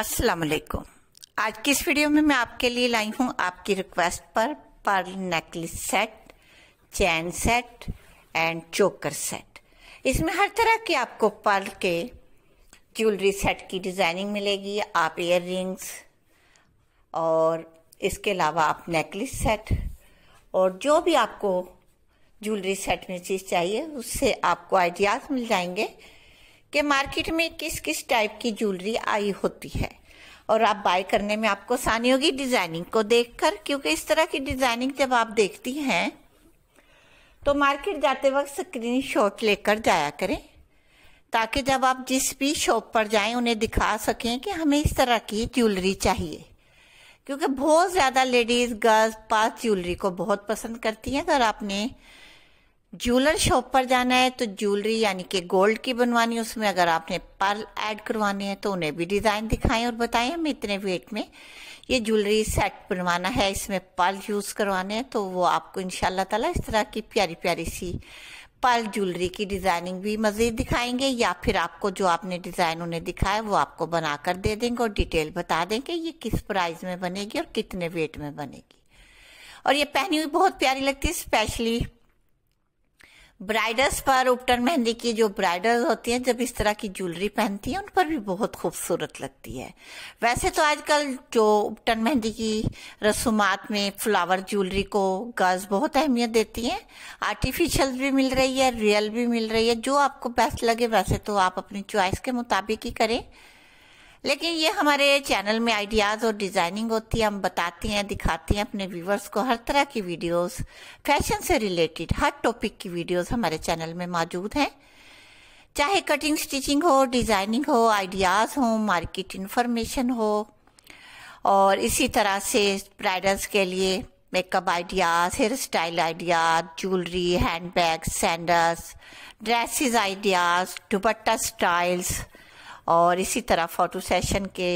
अस्सलाम वालेकुम आज की इस वीडियो में मैं आपके लिए लाई हूँ आपकी रिक्वेस्ट पर pearl necklace set chain set and choker set इसमें हर तरह के आपको पर्ल के ज्वेलरी सेट की डिज़ाइनिंग मिलेगी आप इयर और इसके अलावा आप नेकलेस सेट और जो भी आपको ज्वेलरी सेट में चीज़ चाहिए उससे आपको आइडियाज़ मिल जाएंगे कि मार्केट में किस किस टाइप की ज्वेलरी आई होती है और आप बाय करने में आपको आसानी होगी डिजाइनिंग को देखकर क्योंकि इस तरह की डिजाइनिंग जब आप देखती हैं तो मार्केट जाते वक्त स्क्रीन शॉट लेकर जाया करें ताकि जब आप जिस भी शॉप पर जाएं उन्हें दिखा सकें कि हमें इस तरह की ज्वेलरी चाहिए क्योंकि बहुत ज़्यादा लेडीज़ गर्ल्स पास ज्वेलरी को बहुत पसंद करती हैं अगर आपने ज्वेलर शॉप पर जाना है तो ज्वेलरी यानी कि गोल्ड की बनवानी है उसमें अगर आपने पर्ल ऐड करवाने हैं तो उन्हें भी डिज़ाइन दिखाएं और बताएं हमें इतने वेट में ये ज्वेलरी सेट बनवाना है इसमें पर्ल यूज़ करवाने हैं तो वो आपको इनशाला ताला इस तरह की प्यारी प्यारी सी पर्ल ज्वेलरी की डिज़ाइनिंग भी मज़ीद दिखाएंगे या फिर आपको जो आपने डिज़ाइन उन्हें दिखाया वो आपको बनाकर दे देंगे और डिटेल बता देंगे ये किस प्राइस में बनेगी और कितने वेट में बनेगी और ये पहनी हुई बहुत प्यारी लगती है स्पेशली ब्राइडल्स पर उपटन मेहंदी की जो ब्राइडल होती हैं जब इस तरह की ज्वेलरी पहनती हैं उन पर भी बहुत खूबसूरत लगती है वैसे तो आजकल जो उपटन मेहंदी की रसूमात में फ्लावर ज्वेलरी को गर्ल्स बहुत अहमियत देती हैं आर्टिफिशियल भी मिल रही है रियल भी मिल रही है जो आपको बेस्ट लगे वैसे तो आप अपनी च्वाइस के मुताबिक ही करें लेकिन ये हमारे चैनल में आइडियाज़ और डिज़ाइनिंग होती है हम बताते हैं दिखाते हैं अपने व्यूवर्स को हर तरह की वीडियोस फैशन से रिलेटेड हर टॉपिक की वीडियोस हमारे चैनल में मौजूद हैं चाहे कटिंग स्टिचिंग हो डिज़ाइनिंग हो आइडियाज़ हो मार्केट इंफॉर्मेशन हो और इसी तरह से ब्राइडल्स के लिए makeup ideas hair style ideas jewellery hand bag sandals dresses ideas dupatta styles और इसी तरह फ़ोटो सेशन के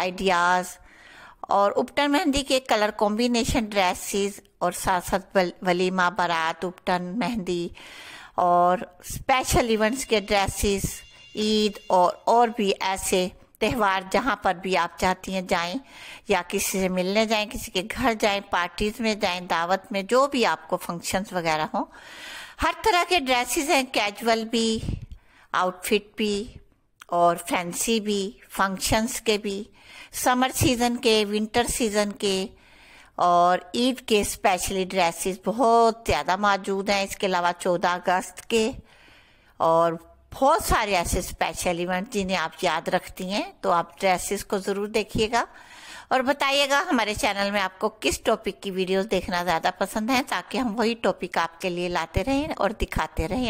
आइडियाज़ और उपटन मेहंदी के कलर कॉम्बिनेशन ड्रेसेस और साथ साथ वलीमा बारात उपटन मेहंदी और स्पेशल इवेंट्स के ड्रेसेस ईद और और भी ऐसे त्यौहार जहाँ पर भी आप चाहती हैं जाएं या किसी से मिलने जाएं किसी के घर जाएं पार्टीज़ में जाएं दावत में जो भी आपको फंक्शंस वगैरह हों हर तरह के ड्रेसेस हैं कैजुअल भी आउटफिट भी और फैंसी भी फंक्शंस के भी समर सीज़न के विंटर सीज़न के और ईद के स्पेशली ड्रेसेस बहुत ज़्यादा मौजूद हैं इसके अलावा चौदह अगस्त के और बहुत सारे ऐसे स्पेशल इवेंट जिन्हें आप याद रखती हैं तो आप ड्रेसेस को ज़रूर देखिएगा और बताइएगा हमारे चैनल में आपको किस टॉपिक की वीडियोस देखना ज़्यादा पसंद है ताकि हम वही टॉपिक आपके लिए लाते रहें और दिखाते रहें